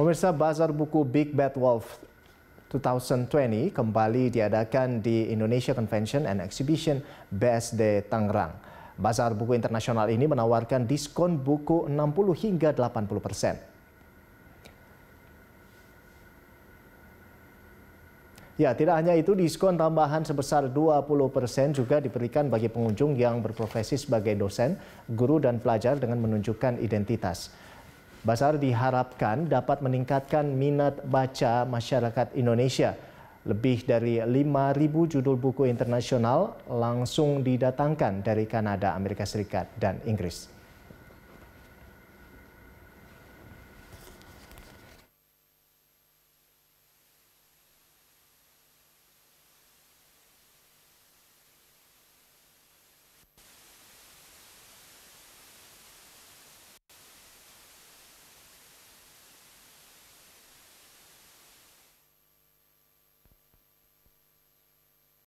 Pemirsa Bazar Buku Big Bad Wolf 2020 kembali diadakan di Indonesia Convention and Exhibition BSD Tangerang. Bazar buku internasional ini menawarkan diskon buku 60 hingga 80 persen. Ya, tidak hanya itu, diskon tambahan sebesar 20% persen juga diberikan bagi pengunjung yang berprofesi sebagai dosen, guru, dan pelajar dengan menunjukkan identitas. Basar diharapkan dapat meningkatkan minat baca masyarakat Indonesia. Lebih dari 5.000 judul buku internasional langsung didatangkan dari Kanada, Amerika Serikat, dan Inggris.